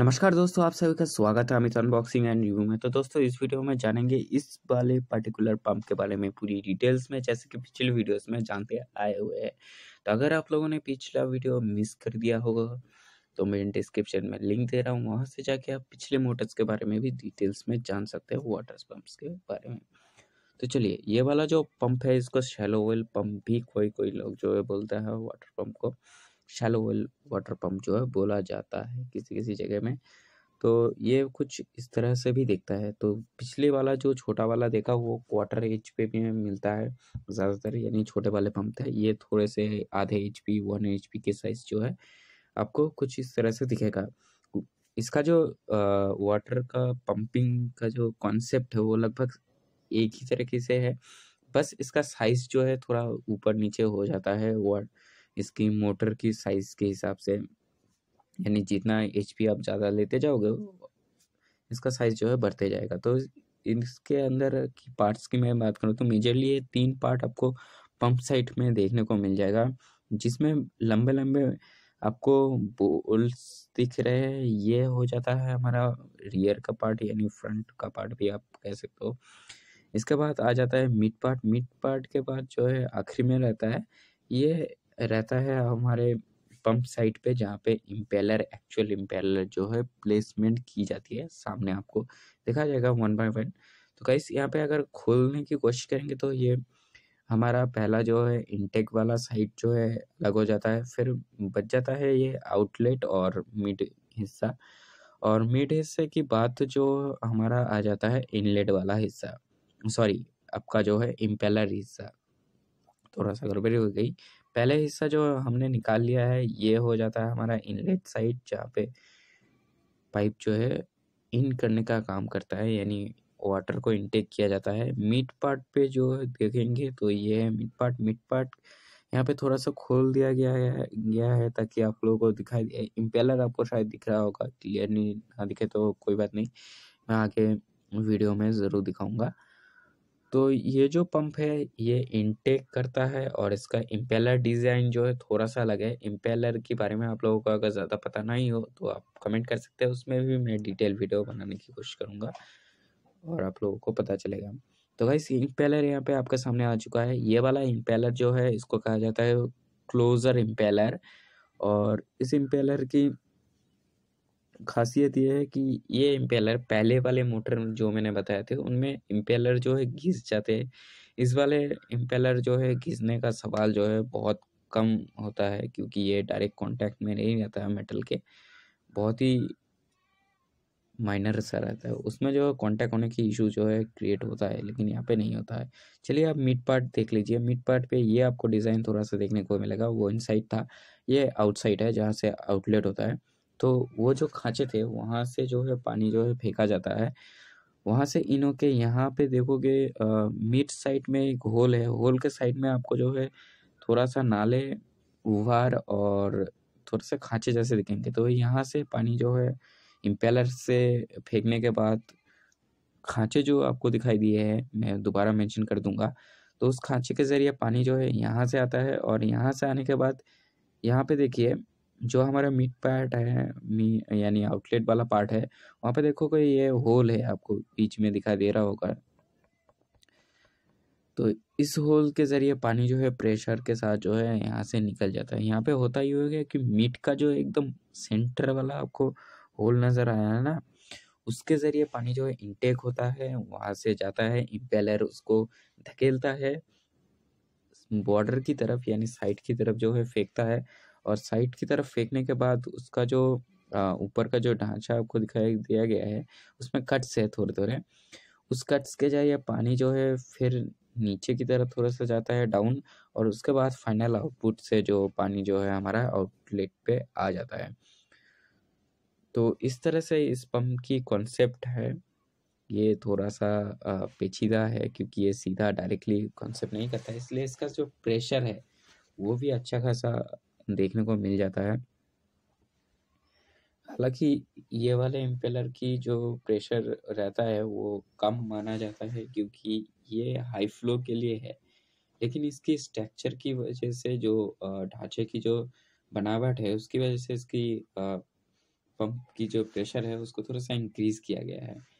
नमस्कार दोस्तों आप सभी का स्वागत है अमित अनबॉक्सिंग एंड रिव्यू में तो दोस्तों इस वीडियो में जानेंगे इस वाले पर्टिकुलर पंप के बारे में पूरी डिटेल्स में जैसे कि पिछले वीडियोस में जानते आए हुए हैं तो अगर आप लोगों ने पिछला वीडियो मिस कर दिया होगा तो मैं डिस्क्रिप्शन में लिंक दे रहा हूँ वहाँ से जाके आप पिछले मोटर्स के बारे में भी डिटेल्स में जान सकते हैं वाटर पम्प्स के बारे में तो चलिए ये वाला जो पंप है इसको शेलो ऑयल पंप भी कोई कोई लोग जो है बोलता है वाटर पंप को शैलो वेल वाटर पम्प जो है बोला जाता है किसी किसी जगह में तो ये कुछ इस तरह से भी देखता है तो पिछले वाला जो छोटा वाला देखा वो क्वार्टर एच पे भी मिलता है ज़्यादातर यानी छोटे वाले पम्प है ये थोड़े से आधे H P one H P के साइज जो है आपको कुछ इस तरह से दिखेगा इसका जो वाटर का पंपिंग का जो कॉन्सेप्ट है वो लगभग एक ही तरीके से है बस इसका साइज जो है थोड़ा ऊपर नीचे हो जाता है वाटर इसकी मोटर की साइज़ के हिसाब से यानी जितना एच आप ज़्यादा लेते जाओगे हम्म। इसका साइज़ जो है बढ़ते जाएगा तो इसके अंदर की पार्ट्स की मैं बात करूँ तो मेजरली ये तीन पार्ट आपको पंप साइट में देखने को मिल जाएगा जिसमें लंबे लंबे आपको बोल्स दिख रहे हैं ये हो जाता है हमारा रियर का पार्ट यानी फ्रंट का पार्ट भी आप कह सकते हो इसके बाद आ जाता है मिड पार्ट मिड पार्ट के बाद जो है आखिरी में रहता है ये रहता है हमारे पंप साइड पे जहाँ पे इम्पेलर एक्चुअल इम्पेलर जो है प्लेसमेंट की जाती है सामने आपको देखा जाएगा वन बाय वन तो कई यहाँ पे अगर खोलने की कोशिश करेंगे तो ये हमारा पहला जो है इनटेक वाला साइड जो है अलग हो जाता है फिर बच जाता है ये आउटलेट और मिड हिस्सा और मिड हिस्से की बात जो हमारा आ जाता है इनलेट वाला हिस्सा सॉरी आपका जो है इम्पेलर हिस्सा थोड़ा सा गड़बड़ी हो गई पहले हिस्सा जो हमने निकाल लिया है ये हो जाता है हमारा इनलेट साइड जहाँ पे पाइप जो है इन करने का काम करता है यानी वाटर को इनटेक किया जाता है मिड पार्ट पे जो देखेंगे तो ये है मिड पार्ट मिड पार्ट यहाँ पे थोड़ा सा खोल दिया गया है गया है ताकि आप लोगों को दिखाई दे इम्पेलर आपको शायद दिख रहा होगा नहीं ना दिखे तो कोई बात नहीं मैं आके वीडियो में ज़रूर दिखाऊंगा तो ये जो पंप है ये इनटेक करता है और इसका इम्पेलर डिज़ाइन जो है थोड़ा सा अलग है इम्पेलर के बारे में आप लोगों को अगर ज़्यादा पता नहीं हो तो आप कमेंट कर सकते हैं उसमें भी मैं डिटेल वीडियो बनाने की कोशिश करूँगा और आप लोगों को पता चलेगा तो भाई इम्पेलर यहाँ पे आपके सामने आ चुका है ये वाला इम्पेलर जो है इसको कहा जाता है क्लोज़र इम्पेलर और इस इम्पेलर की खासियत ये है कि ये इम्पेलर पहले वाले मोटर जो मैंने बताए थे उनमें इम्पेलर जो है घिस जाते हैं इस वाले इम्पेलर जो है घिसने का सवाल जो है बहुत कम होता है क्योंकि ये डायरेक्ट कांटेक्ट में नहीं रहता है मेटल के बहुत ही माइनर सा रहता है उसमें जो कांटेक्ट होने की इशू जो है क्रिएट होता है लेकिन यहाँ पे नहीं होता है चलिए आप मिड पार्ट देख लीजिए मिड पार्ट पे ये आपको डिज़ाइन थोड़ा सा देखने को मिलेगा वो इनसाइड था ये आउटसाइड है जहाँ से आउटलेट होता है तो वो जो खाँचे थे वहाँ से जो है पानी जो है फेंका जाता है वहाँ से इनों के यहाँ पे देखोगे मिड साइड में एक होल है होल के साइड में आपको जो है थोड़ा सा नाले उभार और थोड़े से खाँचे जैसे दिखेंगे तो यहाँ से पानी जो है इम्पेलर से फेंकने के बाद खाँचे जो आपको दिखाई दिए हैं मैं दोबारा मेंशन कर दूंगा तो उस खाँचे के ज़रिए पानी जो है यहाँ से आता है और यहाँ से आने के बाद यहाँ पे देखिए जो हमारा मिड पार्ट है मी यानी आउटलेट वाला पार्ट है वहाँ पे देखो कोई ये होल है आपको बीच में दिखाई दे रहा होगा तो इस होल के ज़रिए पानी जो है प्रेशर के साथ जो है यहाँ से निकल जाता है यहाँ पे होता ही होगा कि मीट का जो एकदम सेंटर वाला आपको होल नज़र आया है ना उसके ज़रिए पानी जो है इनटेक होता है वहाँ से जाता है इम्पेलर उसको धकेलता है बॉर्डर की तरफ यानी साइड की तरफ जो है फेंकता है और साइड की तरफ फेंकने के बाद उसका जो ऊपर का जो ढांचा आपको दिखाई दिया गया है उसमें कट्स है थोड़े थोड़े उस कट्स के जाए पानी जो है फिर नीचे की तरफ थोड़ा सा जाता है डाउन और उसके बाद फाइनल आउटपुट से जो पानी जो है हमारा आउटलेट पे आ जाता है तो इस तरह से इस पंप की कॉन्सेप्ट है ये थोड़ा सा पेचीदा है क्योंकि ये सीधा डायरेक्टली कॉन्सेप्ट नहीं करता इसलिए इसका जो प्रेशर है वो भी अच्छा खासा देखने को मिल जाता है हालांकि ये वाले इम्पेलर की जो प्रेशर रहता है वो कम माना जाता है क्योंकि ये हाई फ्लो के लिए है लेकिन इसकी स्ट्रक्चर की वजह से जो ढांचे की जो बनावट है उसकी वजह से इसकी पंप की जो प्रेशर है उसको थोड़ा सा इंक्रीज किया गया है